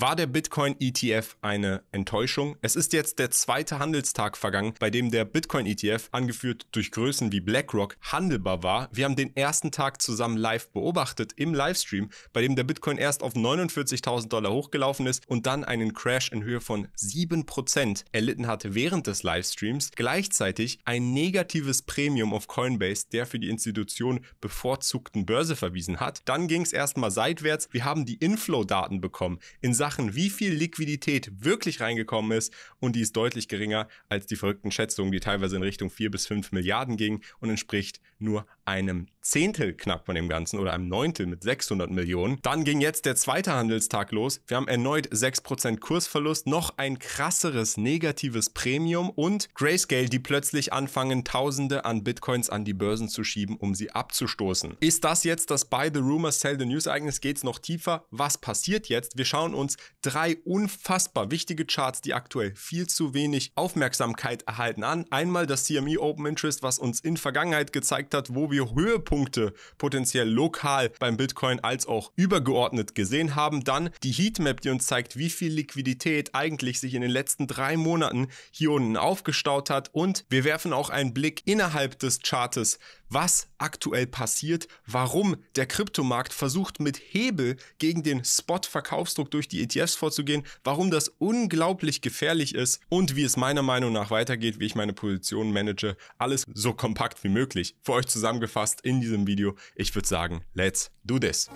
War der Bitcoin-ETF eine Enttäuschung? Es ist jetzt der zweite Handelstag vergangen, bei dem der Bitcoin-ETF, angeführt durch Größen wie BlackRock, handelbar war. Wir haben den ersten Tag zusammen live beobachtet im Livestream, bei dem der Bitcoin erst auf 49.000 Dollar hochgelaufen ist und dann einen Crash in Höhe von 7% erlitten hat während des Livestreams. Gleichzeitig ein negatives Premium auf Coinbase, der für die Institution bevorzugten Börse verwiesen hat. Dann ging es erstmal seitwärts. Wir haben die Inflow-Daten bekommen. In Sachen Sachen, wie viel Liquidität wirklich reingekommen ist und die ist deutlich geringer als die verrückten Schätzungen, die teilweise in Richtung 4 bis 5 Milliarden gingen und entspricht nur einem Zehntel knapp von dem Ganzen oder einem Neuntel mit 600 Millionen. Dann ging jetzt der zweite Handelstag los. Wir haben erneut 6% Kursverlust, noch ein krasseres negatives Premium und Grayscale, die plötzlich anfangen, Tausende an Bitcoins an die Börsen zu schieben, um sie abzustoßen. Ist das jetzt das Buy the Rumors, Sell the News Ereignis? Geht es noch tiefer? Was passiert jetzt? Wir schauen uns drei unfassbar wichtige Charts, die aktuell viel zu wenig Aufmerksamkeit erhalten an. Einmal das CME Open Interest, was uns in Vergangenheit gezeigt hat, wo wir wir Höhepunkte potenziell lokal beim Bitcoin als auch übergeordnet gesehen haben. Dann die Heatmap, die uns zeigt, wie viel Liquidität eigentlich sich in den letzten drei Monaten hier unten aufgestaut hat. Und wir werfen auch einen Blick innerhalb des Chartes was aktuell passiert, warum der Kryptomarkt versucht mit Hebel gegen den Spot-Verkaufsdruck durch die ETFs vorzugehen, warum das unglaublich gefährlich ist und wie es meiner Meinung nach weitergeht, wie ich meine Position manage. Alles so kompakt wie möglich für euch zusammengefasst in diesem Video. Ich würde sagen, let's do this.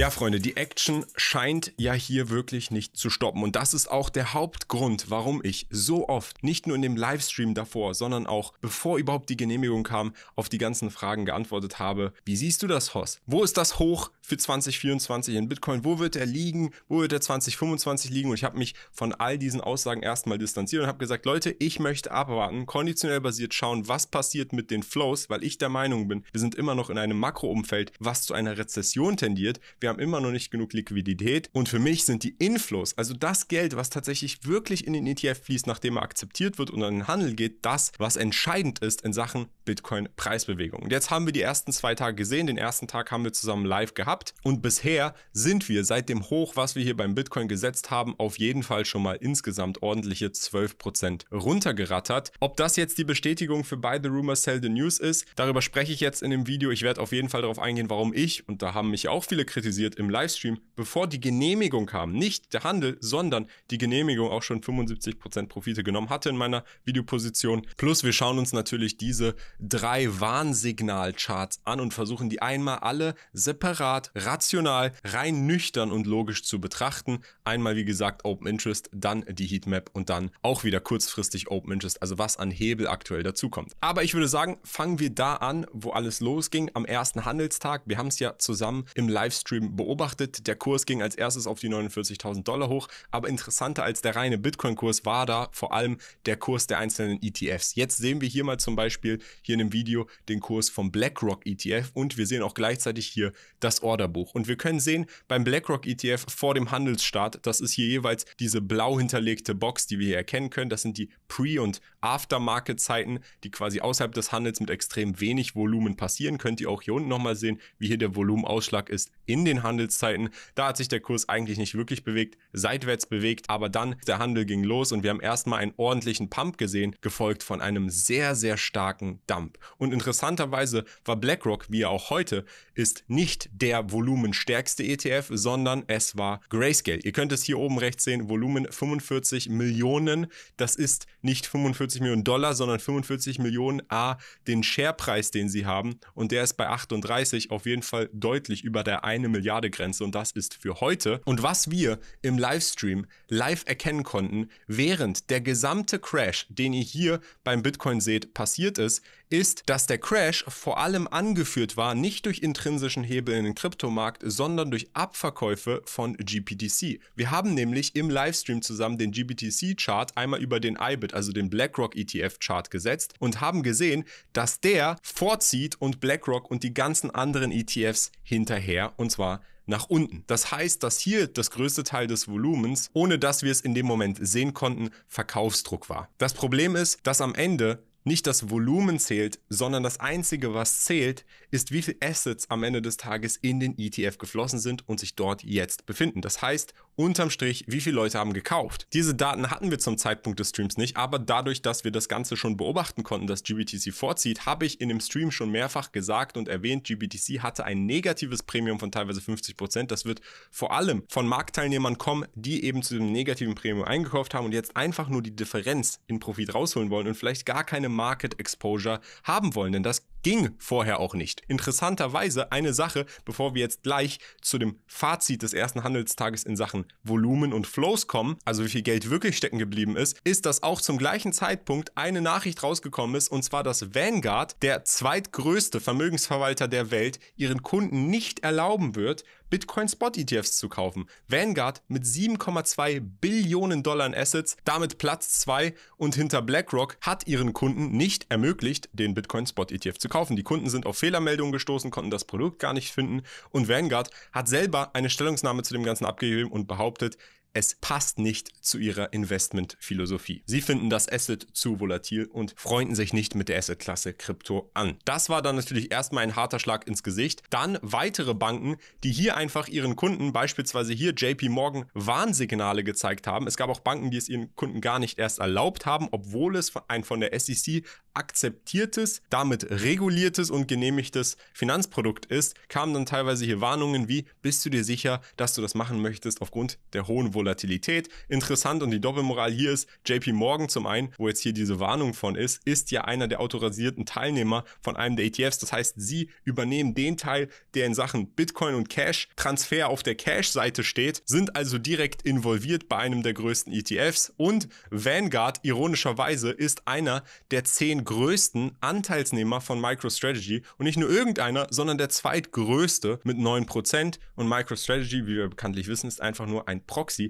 Ja, Freunde, die Action scheint ja hier wirklich nicht zu stoppen. Und das ist auch der Hauptgrund, warum ich so oft, nicht nur in dem Livestream davor, sondern auch bevor überhaupt die Genehmigung kam, auf die ganzen Fragen geantwortet habe. Wie siehst du das, Hoss? Wo ist das hoch für 2024 in Bitcoin? Wo wird er liegen? Wo wird er 2025 liegen? Und ich habe mich von all diesen Aussagen erstmal distanziert und habe gesagt, Leute, ich möchte abwarten, konditionell basiert schauen, was passiert mit den Flows, weil ich der Meinung bin, wir sind immer noch in einem Makroumfeld, was zu einer Rezession tendiert. Wir haben immer noch nicht genug Liquidität. Und für mich sind die Inflows, also das Geld, was tatsächlich wirklich in den ETF fließt, nachdem er akzeptiert wird und an den Handel geht, das, was entscheidend ist in Sachen Bitcoin-Preisbewegung. Und jetzt haben wir die ersten zwei Tage gesehen. Den ersten Tag haben wir zusammen live gehabt. Und bisher sind wir seit dem Hoch, was wir hier beim Bitcoin gesetzt haben, auf jeden Fall schon mal insgesamt ordentliche 12% runtergerattert. Ob das jetzt die Bestätigung für beide Rumors Rumor, Sell the News ist, darüber spreche ich jetzt in dem Video. Ich werde auf jeden Fall darauf eingehen, warum ich, und da haben mich auch viele kritisiert, kritisiert im Livestream, bevor die Genehmigung kam. Nicht der Handel, sondern die Genehmigung auch schon 75% Profite genommen hatte in meiner Videoposition. Plus wir schauen uns natürlich diese drei Warnsignal-Charts an und versuchen die einmal alle separat, rational, rein nüchtern und logisch zu betrachten. Einmal wie gesagt Open Interest, dann die Heatmap und dann auch wieder kurzfristig Open Interest, also was an Hebel aktuell dazukommt. Aber ich würde sagen, fangen wir da an, wo alles losging, am ersten Handelstag. Wir haben es ja zusammen im Livestream beobachtet. Der Kurs ging als erstes auf die 49.000 Dollar hoch, aber interessanter als der reine Bitcoin-Kurs war da vor allem der Kurs der einzelnen ETFs. Jetzt sehen wir hier mal zum Beispiel hier in dem Video den Kurs vom BlackRock ETF und wir sehen auch gleichzeitig hier das Orderbuch. Und wir können sehen, beim BlackRock ETF vor dem Handelsstart, das ist hier jeweils diese blau hinterlegte Box, die wir hier erkennen können. Das sind die Pre- und Aftermarket-Zeiten, die quasi außerhalb des Handels mit extrem wenig Volumen passieren. Könnt ihr auch hier unten nochmal sehen, wie hier der Volumenausschlag ist in den den Handelszeiten. Da hat sich der Kurs eigentlich nicht wirklich bewegt, seitwärts bewegt, aber dann der Handel ging los und wir haben erstmal einen ordentlichen Pump gesehen, gefolgt von einem sehr, sehr starken Dump. Und interessanterweise war BlackRock, wie auch heute, ist nicht der volumenstärkste ETF, sondern es war Grayscale. Ihr könnt es hier oben rechts sehen, Volumen 45 Millionen. Das ist nicht 45 Millionen Dollar, sondern 45 Millionen A, den Sharepreis, den sie haben. Und der ist bei 38 auf jeden Fall deutlich über der 1 Million Milliarde Grenze und das ist für heute. Und was wir im Livestream live erkennen konnten, während der gesamte Crash, den ihr hier beim Bitcoin seht, passiert ist, ist, dass der Crash vor allem angeführt war, nicht durch intrinsischen Hebel in den Kryptomarkt, sondern durch Abverkäufe von GPTC. Wir haben nämlich im Livestream zusammen den GPTC-Chart einmal über den IBIT, also den BlackRock ETF-Chart gesetzt und haben gesehen, dass der vorzieht und BlackRock und die ganzen anderen ETFs hinterher und zwar nach unten. Das heißt, dass hier das größte Teil des Volumens, ohne dass wir es in dem Moment sehen konnten, Verkaufsdruck war. Das Problem ist, dass am Ende nicht das Volumen zählt, sondern das Einzige, was zählt, ist, wie viele Assets am Ende des Tages in den ETF geflossen sind und sich dort jetzt befinden. Das heißt, unterm Strich, wie viele Leute haben gekauft. Diese Daten hatten wir zum Zeitpunkt des Streams nicht, aber dadurch, dass wir das Ganze schon beobachten konnten, dass GBTC vorzieht, habe ich in dem Stream schon mehrfach gesagt und erwähnt, GBTC hatte ein negatives Premium von teilweise 50%. Prozent. Das wird vor allem von Marktteilnehmern kommen, die eben zu dem negativen Premium eingekauft haben und jetzt einfach nur die Differenz in Profit rausholen wollen und vielleicht gar keine Market Exposure haben wollen, denn das ging vorher auch nicht. Interessanterweise eine Sache, bevor wir jetzt gleich zu dem Fazit des ersten Handelstages in Sachen Volumen und Flows kommen, also wie viel Geld wirklich stecken geblieben ist, ist, dass auch zum gleichen Zeitpunkt eine Nachricht rausgekommen ist, und zwar, dass Vanguard, der zweitgrößte Vermögensverwalter der Welt, ihren Kunden nicht erlauben wird, Bitcoin Spot ETFs zu kaufen. Vanguard mit 7,2 Billionen Dollar Assets, damit Platz 2 und hinter BlackRock hat ihren Kunden nicht ermöglicht, den Bitcoin Spot ETF zu kaufen. Die Kunden sind auf Fehlermeldungen gestoßen, konnten das Produkt gar nicht finden und Vanguard hat selber eine Stellungnahme zu dem Ganzen abgegeben und behauptet, es passt nicht zu ihrer Investmentphilosophie. Sie finden das Asset zu volatil und freunden sich nicht mit der Assetklasse Krypto an. Das war dann natürlich erstmal ein harter Schlag ins Gesicht. Dann weitere Banken, die hier einfach ihren Kunden, beispielsweise hier JP Morgan, Warnsignale gezeigt haben. Es gab auch Banken, die es ihren Kunden gar nicht erst erlaubt haben, obwohl es ein von der SEC akzeptiertes, damit reguliertes und genehmigtes Finanzprodukt ist, kamen dann teilweise hier Warnungen wie, bist du dir sicher, dass du das machen möchtest aufgrund der hohen Volatilität Volatilität. Interessant und die Doppelmoral hier ist, JP Morgan zum einen, wo jetzt hier diese Warnung von ist, ist ja einer der autorisierten Teilnehmer von einem der ETFs. Das heißt, sie übernehmen den Teil, der in Sachen Bitcoin und Cash Transfer auf der Cash-Seite steht, sind also direkt involviert bei einem der größten ETFs und Vanguard ironischerweise ist einer der zehn größten Anteilsnehmer von MicroStrategy und nicht nur irgendeiner, sondern der zweitgrößte mit 9% und MicroStrategy, wie wir bekanntlich wissen, ist einfach nur ein Proxy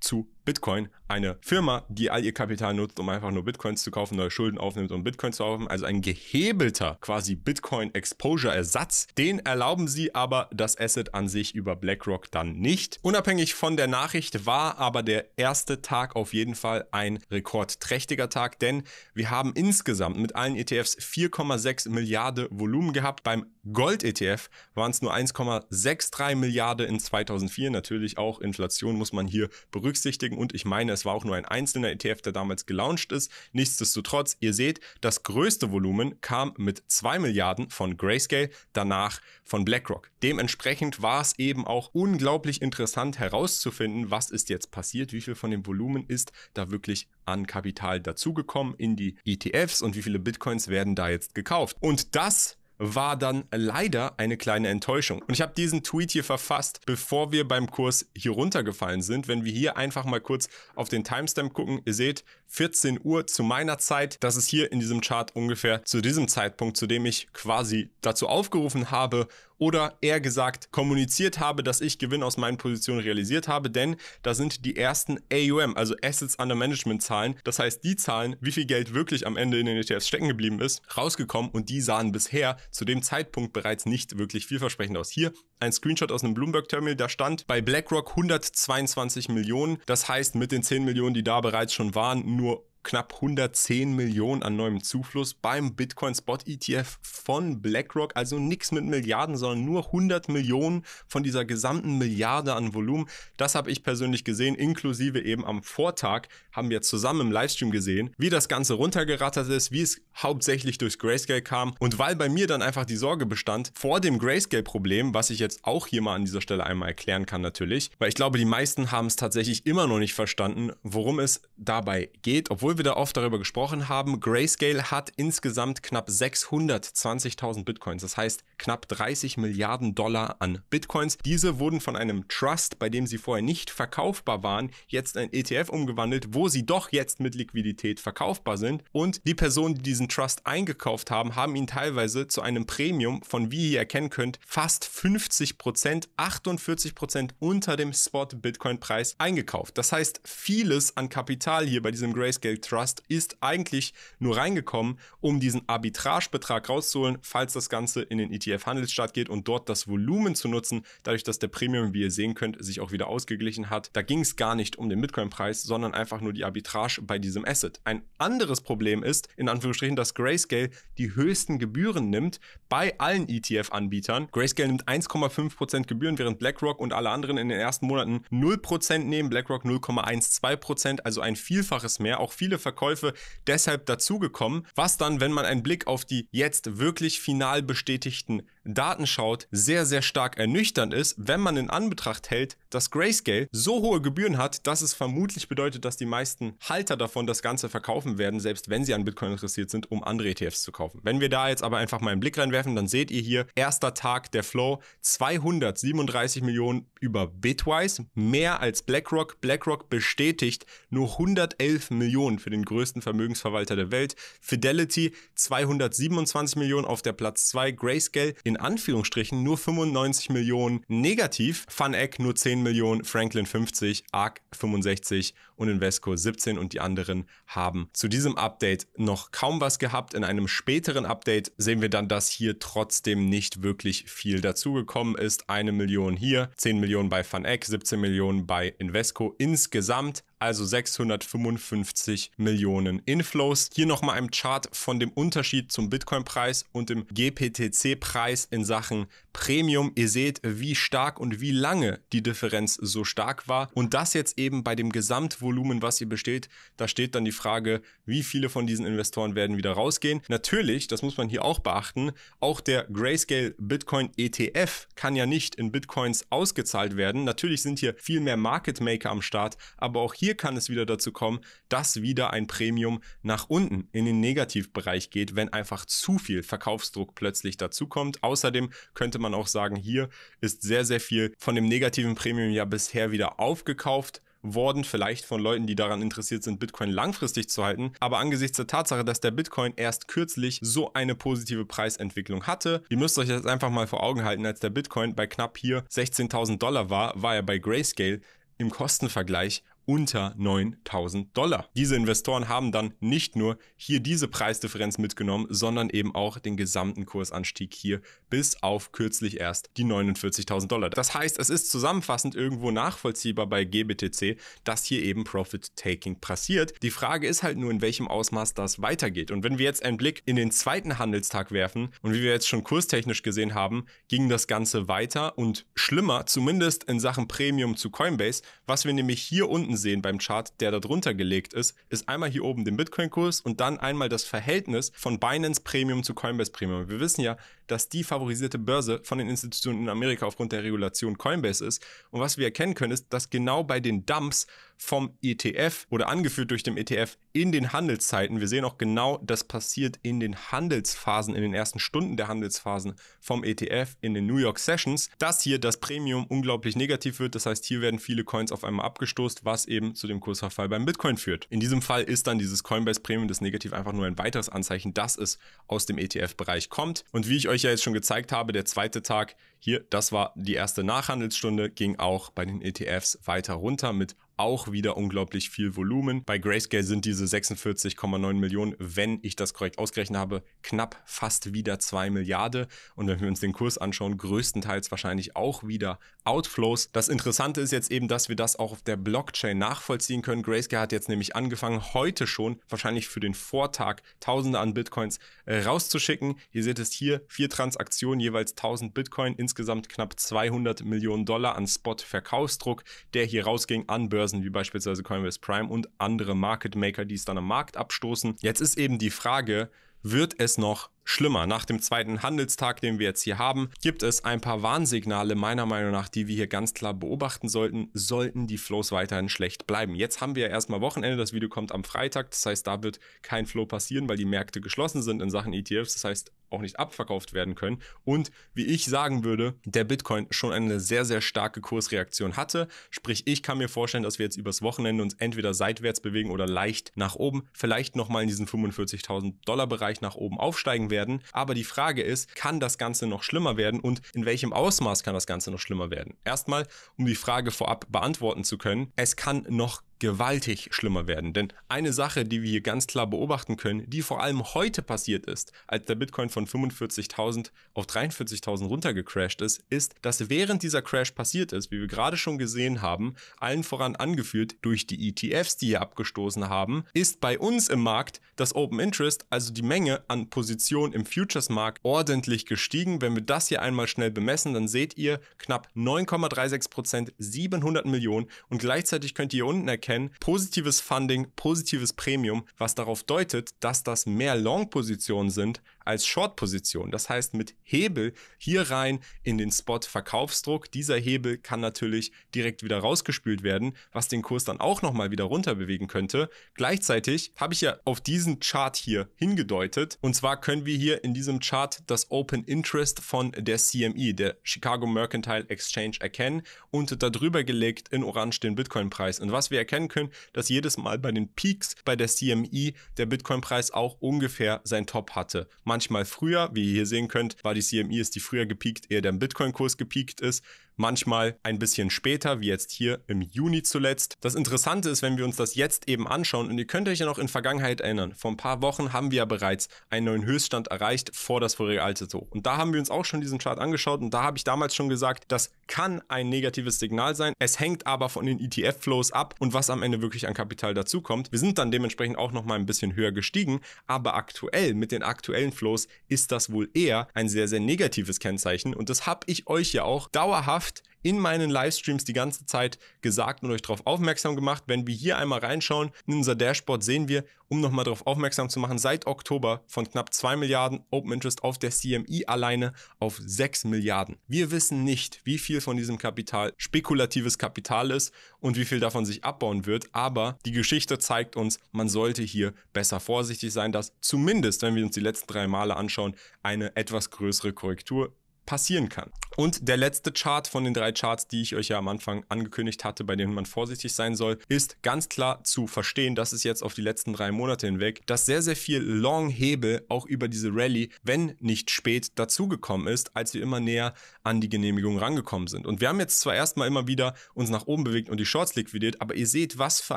zu Bitcoin. Eine Firma, die all ihr Kapital nutzt, um einfach nur Bitcoins zu kaufen, neue Schulden aufnimmt, um Bitcoins zu kaufen. Also ein gehebelter quasi Bitcoin-Exposure-Ersatz. Den erlauben sie aber das Asset an sich über BlackRock dann nicht. Unabhängig von der Nachricht war aber der erste Tag auf jeden Fall ein rekordträchtiger Tag, denn wir haben insgesamt mit allen ETFs 4,6 Milliarden Volumen gehabt. Beim Gold-ETF waren es nur 1,63 Milliarden in 2004. Natürlich auch Inflation muss man hier berücksichtigen berücksichtigen. Und ich meine, es war auch nur ein einzelner ETF, der damals gelauncht ist. Nichtsdestotrotz, ihr seht, das größte Volumen kam mit 2 Milliarden von Grayscale, danach von BlackRock. Dementsprechend war es eben auch unglaublich interessant herauszufinden, was ist jetzt passiert, wie viel von dem Volumen ist da wirklich an Kapital dazugekommen in die ETFs und wie viele Bitcoins werden da jetzt gekauft. Und das war dann leider eine kleine Enttäuschung. Und ich habe diesen Tweet hier verfasst, bevor wir beim Kurs hier runtergefallen sind. Wenn wir hier einfach mal kurz auf den Timestamp gucken, ihr seht 14 Uhr zu meiner Zeit, das ist hier in diesem Chart ungefähr zu diesem Zeitpunkt, zu dem ich quasi dazu aufgerufen habe, oder eher gesagt kommuniziert habe, dass ich Gewinn aus meinen Positionen realisiert habe, denn da sind die ersten AUM, also Assets Under Management Zahlen, das heißt die Zahlen, wie viel Geld wirklich am Ende in den ETFs stecken geblieben ist, rausgekommen und die sahen bisher zu dem Zeitpunkt bereits nicht wirklich vielversprechend aus. Hier ein Screenshot aus einem Bloomberg Terminal, da stand bei BlackRock 122 Millionen, das heißt mit den 10 Millionen, die da bereits schon waren, nur knapp 110 Millionen an neuem Zufluss beim Bitcoin Spot ETF von BlackRock. Also nichts mit Milliarden, sondern nur 100 Millionen von dieser gesamten Milliarde an Volumen. Das habe ich persönlich gesehen, inklusive eben am Vortag haben wir zusammen im Livestream gesehen, wie das Ganze runtergerattert ist, wie es hauptsächlich durchs Grayscale kam. Und weil bei mir dann einfach die Sorge bestand vor dem Grayscale-Problem, was ich jetzt auch hier mal an dieser Stelle einmal erklären kann natürlich, weil ich glaube, die meisten haben es tatsächlich immer noch nicht verstanden, worum es dabei geht, obwohl obwohl wir da oft darüber gesprochen haben, Grayscale hat insgesamt knapp 620.000 Bitcoins, das heißt knapp 30 Milliarden Dollar an Bitcoins. Diese wurden von einem Trust, bei dem sie vorher nicht verkaufbar waren, jetzt in ETF e umgewandelt, wo sie doch jetzt mit Liquidität verkaufbar sind. Und die Personen, die diesen Trust eingekauft haben, haben ihn teilweise zu einem Premium von, wie ihr erkennen könnt, fast 50 Prozent, 48 Prozent unter dem Spot-Bitcoin-Preis eingekauft. Das heißt, vieles an Kapital hier bei diesem Grayscale Trust ist eigentlich nur reingekommen, um diesen Arbitragebetrag rauszuholen, falls das Ganze in den ETF-Handelsstart geht und dort das Volumen zu nutzen, dadurch, dass der Premium, wie ihr sehen könnt, sich auch wieder ausgeglichen hat. Da ging es gar nicht um den Bitcoin-Preis, sondern einfach nur die Arbitrage bei diesem Asset. Ein anderes Problem ist, in Anführungsstrichen, dass Grayscale die höchsten Gebühren nimmt bei allen ETF-Anbietern. Grayscale nimmt 1,5% Gebühren, während BlackRock und alle anderen in den ersten Monaten 0% nehmen, BlackRock 0,12%, also ein Vielfaches mehr, auch viel viele Verkäufe deshalb dazugekommen, was dann, wenn man einen Blick auf die jetzt wirklich final bestätigten Daten schaut, sehr, sehr stark ernüchternd ist, wenn man in Anbetracht hält, dass Grayscale so hohe Gebühren hat, dass es vermutlich bedeutet, dass die meisten Halter davon das Ganze verkaufen werden, selbst wenn sie an Bitcoin interessiert sind, um andere ETFs zu kaufen. Wenn wir da jetzt aber einfach mal einen Blick reinwerfen, dann seht ihr hier, erster Tag der Flow, 237 Millionen über Bitwise, mehr als BlackRock. BlackRock bestätigt nur 111 Millionen für den größten Vermögensverwalter der Welt. Fidelity 227 Millionen auf der Platz 2. Grayscale in Anführungsstrichen nur 95 Millionen negativ. FunEgg nur 10 Millionen, Franklin 50, ARK 65 und Invesco 17 und die anderen haben zu diesem Update noch kaum was gehabt. In einem späteren Update sehen wir dann, dass hier trotzdem nicht wirklich viel dazugekommen ist. Eine Million hier, 10 Millionen bei FunEgg, 17 Millionen bei Invesco. Insgesamt also 655 Millionen Inflows. Hier nochmal ein Chart von dem Unterschied zum Bitcoin-Preis und dem GPTC-Preis in Sachen Premium. Ihr seht, wie stark und wie lange die Differenz so stark war. Und das jetzt eben bei dem Gesamtvolumen, was hier besteht. Da steht dann die Frage, wie viele von diesen Investoren werden wieder rausgehen. Natürlich, das muss man hier auch beachten, auch der Grayscale Bitcoin ETF kann ja nicht in Bitcoins ausgezahlt werden. Natürlich sind hier viel mehr Market Maker am Start, aber auch hier hier kann es wieder dazu kommen, dass wieder ein Premium nach unten in den Negativbereich geht, wenn einfach zu viel Verkaufsdruck plötzlich dazukommt. Außerdem könnte man auch sagen, hier ist sehr, sehr viel von dem negativen Premium ja bisher wieder aufgekauft worden, vielleicht von Leuten, die daran interessiert sind, Bitcoin langfristig zu halten. Aber angesichts der Tatsache, dass der Bitcoin erst kürzlich so eine positive Preisentwicklung hatte, ihr müsst euch das einfach mal vor Augen halten, als der Bitcoin bei knapp hier 16.000 Dollar war, war er bei Grayscale im Kostenvergleich unter 9000 Dollar. Diese Investoren haben dann nicht nur hier diese Preisdifferenz mitgenommen, sondern eben auch den gesamten Kursanstieg hier bis auf kürzlich erst die 49.000 Dollar. Das heißt, es ist zusammenfassend irgendwo nachvollziehbar bei GBTC, dass hier eben Profit-Taking passiert. Die Frage ist halt nur, in welchem Ausmaß das weitergeht. Und wenn wir jetzt einen Blick in den zweiten Handelstag werfen und wie wir jetzt schon kurstechnisch gesehen haben, ging das Ganze weiter und schlimmer, zumindest in Sachen Premium zu Coinbase. Was wir nämlich hier unten sehen beim Chart, der darunter gelegt ist, ist einmal hier oben den Bitcoin-Kurs und dann einmal das Verhältnis von Binance Premium zu Coinbase Premium. Wir wissen ja, dass die favorisierte Börse von den Institutionen in Amerika aufgrund der Regulation Coinbase ist. Und was wir erkennen können, ist, dass genau bei den Dumps vom ETF oder angeführt durch den ETF in den Handelszeiten. Wir sehen auch genau, das passiert in den Handelsphasen, in den ersten Stunden der Handelsphasen vom ETF in den New York Sessions, dass hier das Premium unglaublich negativ wird. Das heißt, hier werden viele Coins auf einmal abgestoßt, was eben zu dem Kursverfall beim Bitcoin führt. In diesem Fall ist dann dieses Coinbase Premium, das negativ einfach nur ein weiteres Anzeichen, dass es aus dem ETF-Bereich kommt. Und wie ich euch ja jetzt schon gezeigt habe, der zweite Tag hier, das war die erste Nachhandelsstunde, ging auch bei den ETFs weiter runter mit auch wieder unglaublich viel Volumen. Bei Grayscale sind diese 46,9 Millionen, wenn ich das korrekt ausgerechnet habe, knapp fast wieder 2 Milliarden. Und wenn wir uns den Kurs anschauen, größtenteils wahrscheinlich auch wieder Outflows. Das Interessante ist jetzt eben, dass wir das auch auf der Blockchain nachvollziehen können. Grayscale hat jetzt nämlich angefangen, heute schon, wahrscheinlich für den Vortag, Tausende an Bitcoins äh, rauszuschicken. Ihr seht es hier, vier Transaktionen, jeweils 1000 Bitcoin, insgesamt knapp 200 Millionen Dollar an Spot-Verkaufsdruck, der hier rausging an Börse. Börsen wie beispielsweise Coinbase Prime und andere Market Maker, die es dann am Markt abstoßen. Jetzt ist eben die Frage, wird es noch schlimmer. Nach dem zweiten Handelstag, den wir jetzt hier haben, gibt es ein paar Warnsignale meiner Meinung nach, die wir hier ganz klar beobachten sollten, sollten die Flows weiterhin schlecht bleiben. Jetzt haben wir ja erstmal Wochenende, das Video kommt am Freitag, das heißt, da wird kein Flow passieren, weil die Märkte geschlossen sind in Sachen ETFs, das heißt, auch nicht abverkauft werden können. Und wie ich sagen würde, der Bitcoin schon eine sehr, sehr starke Kursreaktion hatte. Sprich, ich kann mir vorstellen, dass wir jetzt übers Wochenende uns entweder seitwärts bewegen oder leicht nach oben, vielleicht nochmal in diesen 45.000 Dollar Bereich nach oben aufsteigen werden. Aber die Frage ist, kann das Ganze noch schlimmer werden und in welchem Ausmaß kann das Ganze noch schlimmer werden? Erstmal, um die Frage vorab beantworten zu können, es kann noch gewaltig schlimmer werden. Denn eine Sache, die wir hier ganz klar beobachten können, die vor allem heute passiert ist, als der Bitcoin von 45.000 auf 43.000 runtergecrashed ist, ist, dass während dieser Crash passiert ist, wie wir gerade schon gesehen haben, allen voran angeführt durch die ETFs, die hier abgestoßen haben, ist bei uns im Markt das Open Interest, also die Menge an Positionen im Futures-Markt, ordentlich gestiegen. Wenn wir das hier einmal schnell bemessen, dann seht ihr knapp 9,36 Prozent, 700 Millionen und gleichzeitig könnt ihr hier unten erkennen, kennen, positives Funding, positives Premium, was darauf deutet, dass das mehr Long-Positionen sind als Short-Position. Das heißt, mit Hebel hier rein in den Spot Verkaufsdruck. Dieser Hebel kann natürlich direkt wieder rausgespült werden, was den Kurs dann auch nochmal wieder runter bewegen könnte. Gleichzeitig habe ich ja auf diesen Chart hier hingedeutet. Und zwar können wir hier in diesem Chart das Open Interest von der CME, der Chicago Mercantile Exchange, erkennen und darüber gelegt in Orange den Bitcoin-Preis. Und was wir erkennen können, dass jedes Mal bei den Peaks bei der CME der Bitcoin-Preis auch ungefähr sein Top hatte. Man manchmal früher. Wie ihr hier sehen könnt, war die CME ist die früher gepiekt, eher der Bitcoin-Kurs gepiekt ist manchmal ein bisschen später, wie jetzt hier im Juni zuletzt. Das Interessante ist, wenn wir uns das jetzt eben anschauen, und ihr könnt euch ja noch in Vergangenheit erinnern, vor ein paar Wochen haben wir ja bereits einen neuen Höchststand erreicht vor das vorige alte So. Und da haben wir uns auch schon diesen Chart angeschaut und da habe ich damals schon gesagt, das kann ein negatives Signal sein. Es hängt aber von den ETF-Flows ab und was am Ende wirklich an Kapital dazukommt. Wir sind dann dementsprechend auch nochmal ein bisschen höher gestiegen, aber aktuell mit den aktuellen Flows ist das wohl eher ein sehr, sehr negatives Kennzeichen und das habe ich euch ja auch dauerhaft in meinen Livestreams die ganze Zeit gesagt und euch darauf aufmerksam gemacht. Wenn wir hier einmal reinschauen in unser Dashboard, sehen wir, um nochmal darauf aufmerksam zu machen, seit Oktober von knapp 2 Milliarden Open Interest auf der CMI alleine auf 6 Milliarden. Wir wissen nicht, wie viel von diesem Kapital spekulatives Kapital ist und wie viel davon sich abbauen wird, aber die Geschichte zeigt uns, man sollte hier besser vorsichtig sein, dass zumindest, wenn wir uns die letzten drei Male anschauen, eine etwas größere Korrektur passieren kann. Und der letzte Chart von den drei Charts, die ich euch ja am Anfang angekündigt hatte, bei denen man vorsichtig sein soll, ist ganz klar zu verstehen, dass es jetzt auf die letzten drei Monate hinweg, dass sehr, sehr viel Long-Hebel auch über diese Rallye, wenn nicht spät, dazugekommen ist, als wir immer näher an die Genehmigung rangekommen sind. Und wir haben jetzt zwar erstmal immer wieder uns nach oben bewegt und die Shorts liquidiert, aber ihr seht, was für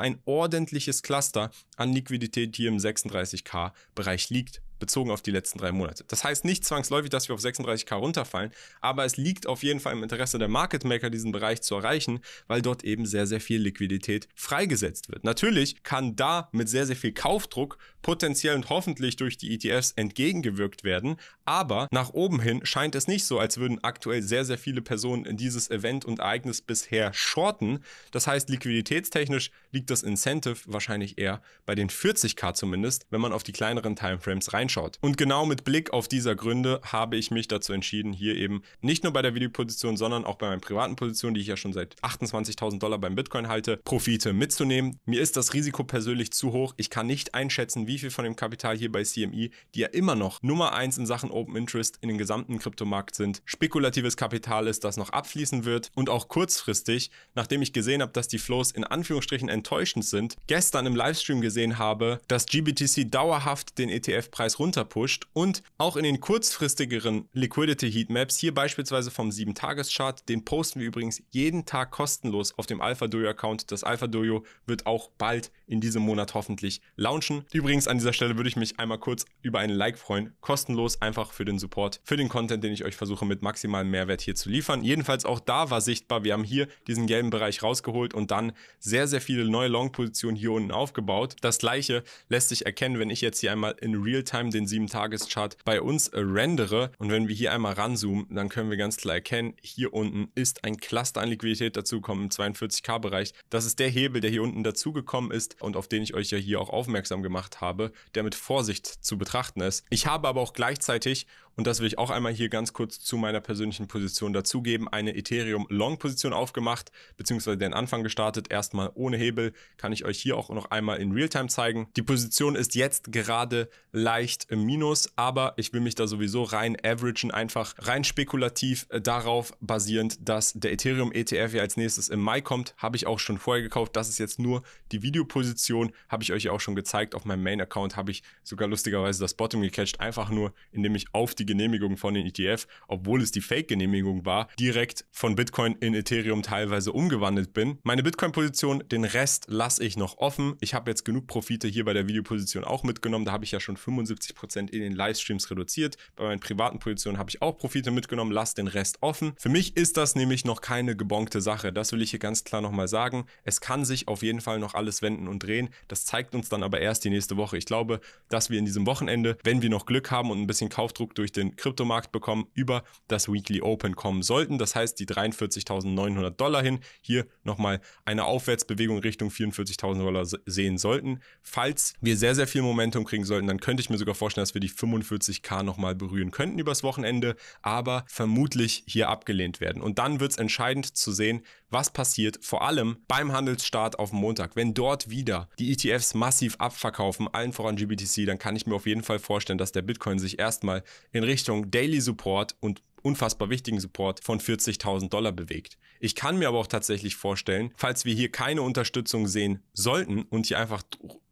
ein ordentliches Cluster an Liquidität hier im 36k-Bereich liegt bezogen auf die letzten drei Monate. Das heißt nicht zwangsläufig, dass wir auf 36k runterfallen, aber es liegt auf jeden Fall im Interesse der Market Maker, diesen Bereich zu erreichen, weil dort eben sehr, sehr viel Liquidität freigesetzt wird. Natürlich kann da mit sehr, sehr viel Kaufdruck potenziell und hoffentlich durch die ETFs entgegengewirkt werden, aber nach oben hin scheint es nicht so, als würden aktuell sehr, sehr viele Personen in dieses Event und Ereignis bisher shorten. Das heißt, liquiditätstechnisch liegt das Incentive wahrscheinlich eher bei den 40k zumindest, wenn man auf die kleineren Timeframes reinschaut anschaut. Und genau mit Blick auf dieser Gründe habe ich mich dazu entschieden, hier eben nicht nur bei der Videoposition, sondern auch bei meinen privaten Positionen, die ich ja schon seit 28.000 Dollar beim Bitcoin halte, Profite mitzunehmen. Mir ist das Risiko persönlich zu hoch. Ich kann nicht einschätzen, wie viel von dem Kapital hier bei CME, die ja immer noch Nummer 1 in Sachen Open Interest in den gesamten Kryptomarkt sind, spekulatives Kapital ist, das noch abfließen wird und auch kurzfristig, nachdem ich gesehen habe, dass die Flows in Anführungsstrichen enttäuschend sind, gestern im Livestream gesehen habe, dass GBTC dauerhaft den ETF-Preis runterpusht und auch in den kurzfristigeren Liquidity Heatmaps, hier beispielsweise vom 7-Tages-Chart, den posten wir übrigens jeden Tag kostenlos auf dem Alpha AlphaDojo-Account. Das Alpha AlphaDojo wird auch bald in diesem Monat hoffentlich launchen. Übrigens an dieser Stelle würde ich mich einmal kurz über einen Like freuen. Kostenlos, einfach für den Support, für den Content, den ich euch versuche mit maximalem Mehrwert hier zu liefern. Jedenfalls auch da war sichtbar, wir haben hier diesen gelben Bereich rausgeholt und dann sehr, sehr viele neue Long-Positionen hier unten aufgebaut. Das gleiche lässt sich erkennen, wenn ich jetzt hier einmal in Realtime den 7-Tages-Chart bei uns rendere und wenn wir hier einmal ranzoomen, dann können wir ganz klar erkennen, hier unten ist ein Cluster an Liquidität dazugekommen im 42k-Bereich. Das ist der Hebel, der hier unten dazugekommen ist, und auf den ich euch ja hier auch aufmerksam gemacht habe, der mit Vorsicht zu betrachten ist. Ich habe aber auch gleichzeitig, und das will ich auch einmal hier ganz kurz zu meiner persönlichen Position dazugeben. Eine Ethereum Long Position aufgemacht, beziehungsweise den Anfang gestartet, erstmal ohne Hebel. Kann ich euch hier auch noch einmal in Realtime zeigen. Die Position ist jetzt gerade leicht im Minus, aber ich will mich da sowieso rein averagen, einfach rein spekulativ äh, darauf basierend, dass der Ethereum ETF ja als nächstes im Mai kommt. Habe ich auch schon vorher gekauft. Das ist jetzt nur die Videoposition. Habe ich euch ja auch schon gezeigt. Auf meinem Main Account habe ich sogar lustigerweise das Bottom gecatcht. Einfach nur, indem ich auf die die Genehmigung von den ETF, obwohl es die Fake-Genehmigung war, direkt von Bitcoin in Ethereum teilweise umgewandelt bin. Meine Bitcoin-Position, den Rest lasse ich noch offen. Ich habe jetzt genug Profite hier bei der Videoposition auch mitgenommen. Da habe ich ja schon 75% in den Livestreams reduziert. Bei meinen privaten Positionen habe ich auch Profite mitgenommen, lasse den Rest offen. Für mich ist das nämlich noch keine gebonkte Sache. Das will ich hier ganz klar nochmal sagen. Es kann sich auf jeden Fall noch alles wenden und drehen. Das zeigt uns dann aber erst die nächste Woche. Ich glaube, dass wir in diesem Wochenende, wenn wir noch Glück haben und ein bisschen Kaufdruck durch durch den Kryptomarkt bekommen, über das Weekly Open kommen sollten. Das heißt, die 43.900 Dollar hin, hier nochmal eine Aufwärtsbewegung Richtung 44.000 Dollar sehen sollten. Falls wir sehr, sehr viel Momentum kriegen sollten, dann könnte ich mir sogar vorstellen, dass wir die 45k nochmal berühren könnten übers Wochenende, aber vermutlich hier abgelehnt werden. Und dann wird es entscheidend zu sehen, was passiert vor allem beim Handelsstart auf Montag. Wenn dort wieder die ETFs massiv abverkaufen, allen voran GBTC, dann kann ich mir auf jeden Fall vorstellen, dass der Bitcoin sich erstmal in Richtung Daily Support und unfassbar wichtigen Support von 40.000 Dollar bewegt. Ich kann mir aber auch tatsächlich vorstellen, falls wir hier keine Unterstützung sehen sollten und hier einfach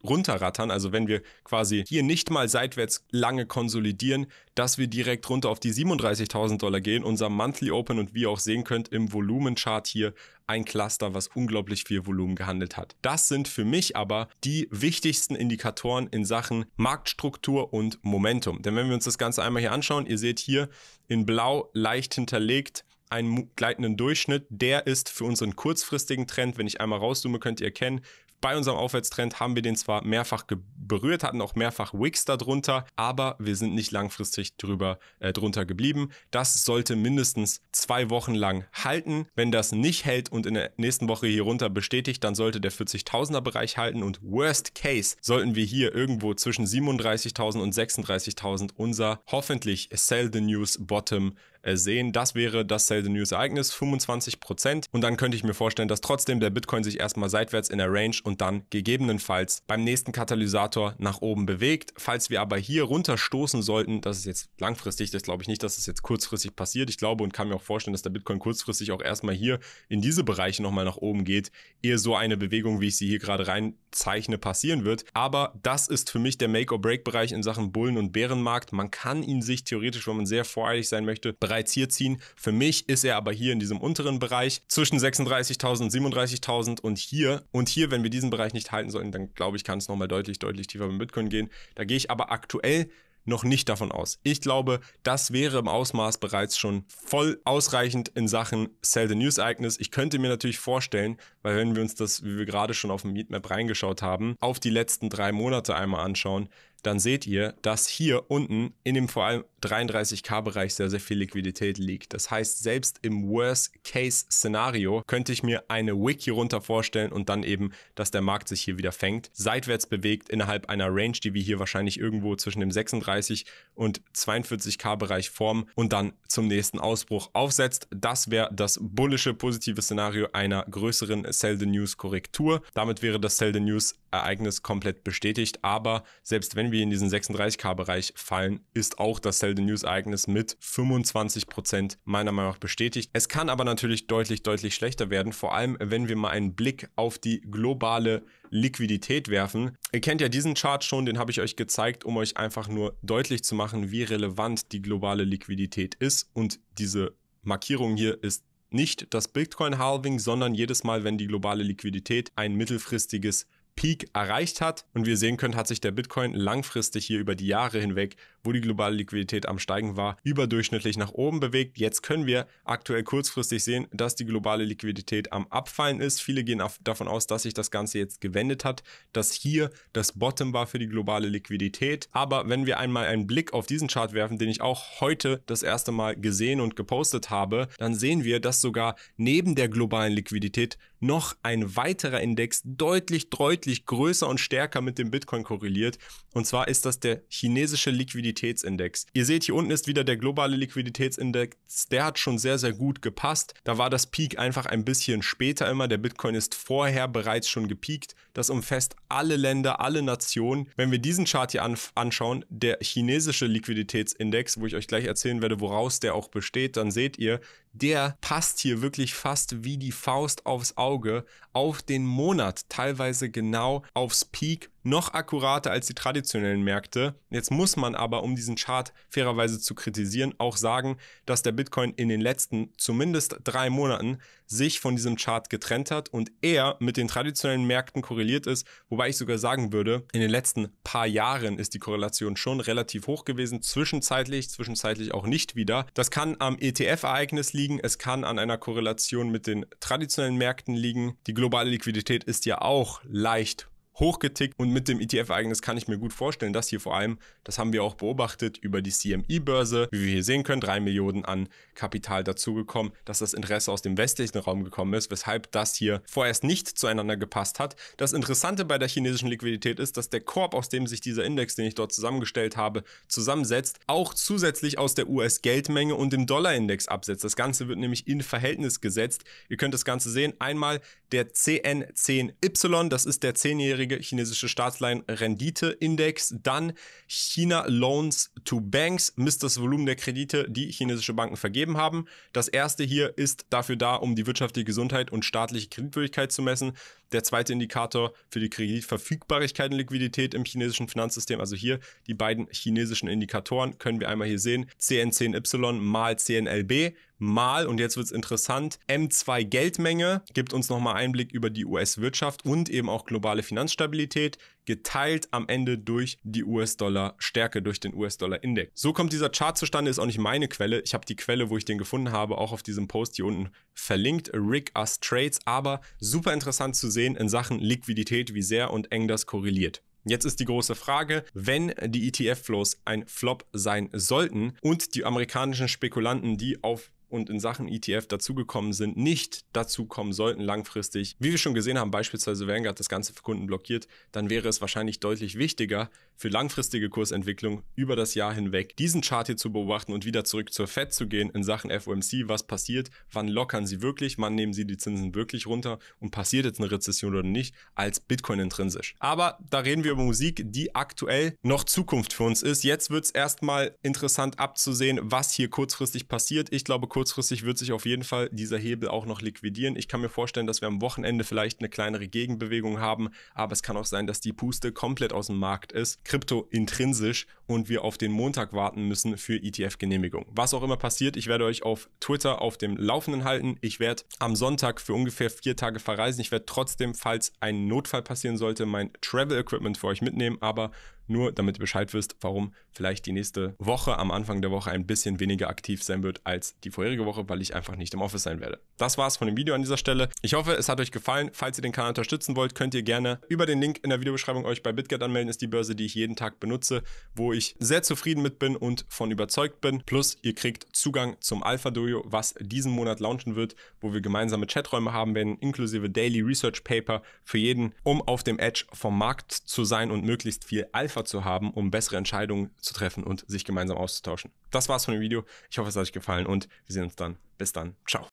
runterrattern, also wenn wir quasi hier nicht mal seitwärts lange konsolidieren, dass wir direkt runter auf die 37.000 Dollar gehen, unser Monthly Open und wie ihr auch sehen könnt im Volumenchart hier ein Cluster, was unglaublich viel Volumen gehandelt hat. Das sind für mich aber die wichtigsten Indikatoren in Sachen Marktstruktur und Momentum. Denn wenn wir uns das Ganze einmal hier anschauen, ihr seht hier in blau leicht hinterlegt einen gleitenden Durchschnitt. Der ist für unseren kurzfristigen Trend, wenn ich einmal rauszoome, könnt ihr erkennen, bei unserem Aufwärtstrend haben wir den zwar mehrfach berührt, hatten auch mehrfach Wicks darunter, aber wir sind nicht langfristig drüber, äh, drunter geblieben. Das sollte mindestens zwei Wochen lang halten. Wenn das nicht hält und in der nächsten Woche hier runter bestätigt, dann sollte der 40.000er Bereich halten und worst case sollten wir hier irgendwo zwischen 37.000 und 36.000 unser hoffentlich Sell the News Bottom äh, sehen. Das wäre das Sell the News Ereignis, 25%. Und dann könnte ich mir vorstellen, dass trotzdem der Bitcoin sich erstmal seitwärts in der Range und dann gegebenenfalls beim nächsten Katalysator nach oben bewegt. Falls wir aber hier runterstoßen sollten, das ist jetzt langfristig, das glaube ich nicht, dass es das jetzt kurzfristig passiert. Ich glaube und kann mir auch vorstellen, dass der Bitcoin kurzfristig auch erstmal hier in diese Bereiche nochmal nach oben geht, ehe so eine Bewegung, wie ich sie hier gerade rein Zeichne passieren wird. Aber das ist für mich der Make-or-Break-Bereich in Sachen Bullen- und Bärenmarkt. Man kann ihn sich theoretisch, wenn man sehr voreilig sein möchte, bereits hier ziehen. Für mich ist er aber hier in diesem unteren Bereich zwischen 36.000 und 37.000 und hier. Und hier, wenn wir diesen Bereich nicht halten sollten, dann glaube ich, kann es nochmal deutlich, deutlich tiefer mit Bitcoin gehen. Da gehe ich aber aktuell noch nicht davon aus. Ich glaube, das wäre im Ausmaß bereits schon voll ausreichend in Sachen Sell the News-Ereignis. Ich könnte mir natürlich vorstellen, weil wenn wir uns das, wie wir gerade schon auf dem Meetmap reingeschaut haben, auf die letzten drei Monate einmal anschauen, dann seht ihr, dass hier unten in dem vor allem 33k-Bereich sehr, sehr viel Liquidität liegt. Das heißt, selbst im Worst-Case-Szenario könnte ich mir eine Wick hier runter vorstellen und dann eben, dass der Markt sich hier wieder fängt, seitwärts bewegt innerhalb einer Range, die wir hier wahrscheinlich irgendwo zwischen dem 36 und 42k-Bereich formen und dann zum nächsten Ausbruch aufsetzt. Das wäre das bullische positive Szenario einer größeren Sell the News-Korrektur. Damit wäre das Sell the News Ereignis komplett bestätigt. Aber selbst wenn wir in diesen 36k-Bereich fallen, ist auch das Sell the News-Ereignis mit 25% meiner Meinung nach bestätigt. Es kann aber natürlich deutlich, deutlich schlechter werden, vor allem wenn wir mal einen Blick auf die globale Liquidität werfen. Ihr kennt ja diesen Chart schon, den habe ich euch gezeigt, um euch einfach nur deutlich zu machen, wie relevant die globale Liquidität ist. Und diese Markierung hier ist nicht das Bitcoin-Halving, sondern jedes Mal, wenn die globale Liquidität ein mittelfristiges Peak erreicht hat. Und wie ihr sehen könnt, hat sich der Bitcoin langfristig hier über die Jahre hinweg, wo die globale Liquidität am Steigen war, überdurchschnittlich nach oben bewegt. Jetzt können wir aktuell kurzfristig sehen, dass die globale Liquidität am Abfallen ist. Viele gehen davon aus, dass sich das Ganze jetzt gewendet hat, dass hier das Bottom war für die globale Liquidität. Aber wenn wir einmal einen Blick auf diesen Chart werfen, den ich auch heute das erste Mal gesehen und gepostet habe, dann sehen wir, dass sogar neben der globalen Liquidität noch ein weiterer Index deutlich, deutlich größer und stärker mit dem Bitcoin korreliert. Und zwar ist das der chinesische Liquiditätsindex. Ihr seht, hier unten ist wieder der globale Liquiditätsindex. Der hat schon sehr, sehr gut gepasst. Da war das Peak einfach ein bisschen später immer. Der Bitcoin ist vorher bereits schon gepiekt. Das umfasst alle Länder, alle Nationen. Wenn wir diesen Chart hier anschauen, der chinesische Liquiditätsindex, wo ich euch gleich erzählen werde, woraus der auch besteht, dann seht ihr, der passt hier wirklich fast wie die Faust aufs Auge auf den Monat, teilweise genau aufs Peak noch akkurater als die traditionellen Märkte. Jetzt muss man aber, um diesen Chart fairerweise zu kritisieren, auch sagen, dass der Bitcoin in den letzten zumindest drei Monaten sich von diesem Chart getrennt hat und eher mit den traditionellen Märkten korreliert ist, wobei ich sogar sagen würde, in den letzten paar Jahren ist die Korrelation schon relativ hoch gewesen, zwischenzeitlich, zwischenzeitlich auch nicht wieder. Das kann am ETF-Ereignis liegen, es kann an einer Korrelation mit den traditionellen Märkten liegen. Die globale Liquidität ist ja auch leicht hochgetickt und mit dem ETF-Ereignis kann ich mir gut vorstellen, dass hier vor allem, das haben wir auch beobachtet über die cme börse wie wir hier sehen können, drei Millionen an Kapital dazugekommen, dass das Interesse aus dem westlichen Raum gekommen ist, weshalb das hier vorerst nicht zueinander gepasst hat. Das Interessante bei der chinesischen Liquidität ist, dass der Korb, aus dem sich dieser Index, den ich dort zusammengestellt habe, zusammensetzt, auch zusätzlich aus der US-Geldmenge und dem Dollar-Index absetzt. Das Ganze wird nämlich in Verhältnis gesetzt. Ihr könnt das Ganze sehen. Einmal der CN10Y, das ist der 10-jährige Anleihe, chinesische Staatsleihen, Renditeindex, dann China Loans to Banks misst das Volumen der Kredite, die chinesische Banken vergeben haben. Das erste hier ist dafür da, um die wirtschaftliche Gesundheit und staatliche Kreditwürdigkeit zu messen. Der zweite Indikator für die Kreditverfügbarkeit und Liquidität im chinesischen Finanzsystem, also hier die beiden chinesischen Indikatoren, können wir einmal hier sehen. CN10Y mal CNLB mal, und jetzt wird es interessant, M2 Geldmenge gibt uns nochmal Einblick über die US-Wirtschaft und eben auch globale Finanzstabilität geteilt am Ende durch die US-Dollar-Stärke, durch den US-Dollar-Index. So kommt dieser Chart zustande, ist auch nicht meine Quelle. Ich habe die Quelle, wo ich den gefunden habe, auch auf diesem Post hier unten verlinkt. Rick Us Trades, aber super interessant zu sehen in Sachen Liquidität, wie sehr und eng das korreliert. Jetzt ist die große Frage, wenn die ETF-Flows ein Flop sein sollten und die amerikanischen Spekulanten, die auf und in Sachen ETF dazugekommen sind, nicht dazukommen sollten langfristig. Wie wir schon gesehen haben, beispielsweise Vanguard das Ganze für Kunden blockiert, dann wäre es wahrscheinlich deutlich wichtiger für langfristige Kursentwicklung über das Jahr hinweg diesen Chart hier zu beobachten und wieder zurück zur Fed zu gehen in Sachen FOMC, was passiert, wann lockern sie wirklich, wann nehmen sie die Zinsen wirklich runter und passiert jetzt eine Rezession oder nicht, als Bitcoin intrinsisch. Aber da reden wir über Musik, die aktuell noch Zukunft für uns ist. Jetzt wird es erstmal interessant abzusehen, was hier kurzfristig passiert. Ich glaube, kurz kurzfristig wird sich auf jeden Fall dieser Hebel auch noch liquidieren. Ich kann mir vorstellen, dass wir am Wochenende vielleicht eine kleinere Gegenbewegung haben, aber es kann auch sein, dass die Puste komplett aus dem Markt ist, krypto intrinsisch und wir auf den Montag warten müssen für ETF-Genehmigung. Was auch immer passiert, ich werde euch auf Twitter auf dem Laufenden halten. Ich werde am Sonntag für ungefähr vier Tage verreisen. Ich werde trotzdem, falls ein Notfall passieren sollte, mein Travel-Equipment für euch mitnehmen, aber nur damit ihr Bescheid wisst, warum vielleicht die nächste Woche am Anfang der Woche ein bisschen weniger aktiv sein wird als die vorherige Woche, weil ich einfach nicht im Office sein werde. Das war's von dem Video an dieser Stelle. Ich hoffe, es hat euch gefallen. Falls ihr den Kanal unterstützen wollt, könnt ihr gerne über den Link in der Videobeschreibung euch bei BitGet anmelden. Ist die Börse, die ich jeden Tag benutze, wo ich ich sehr zufrieden mit bin und von überzeugt bin. Plus, ihr kriegt Zugang zum Alpha Dojo, was diesen Monat launchen wird, wo wir gemeinsame Chaträume haben werden, inklusive Daily Research Paper für jeden, um auf dem Edge vom Markt zu sein und möglichst viel Alpha zu haben, um bessere Entscheidungen zu treffen und sich gemeinsam auszutauschen. Das war's von dem Video. Ich hoffe, es hat euch gefallen und wir sehen uns dann. Bis dann. Ciao.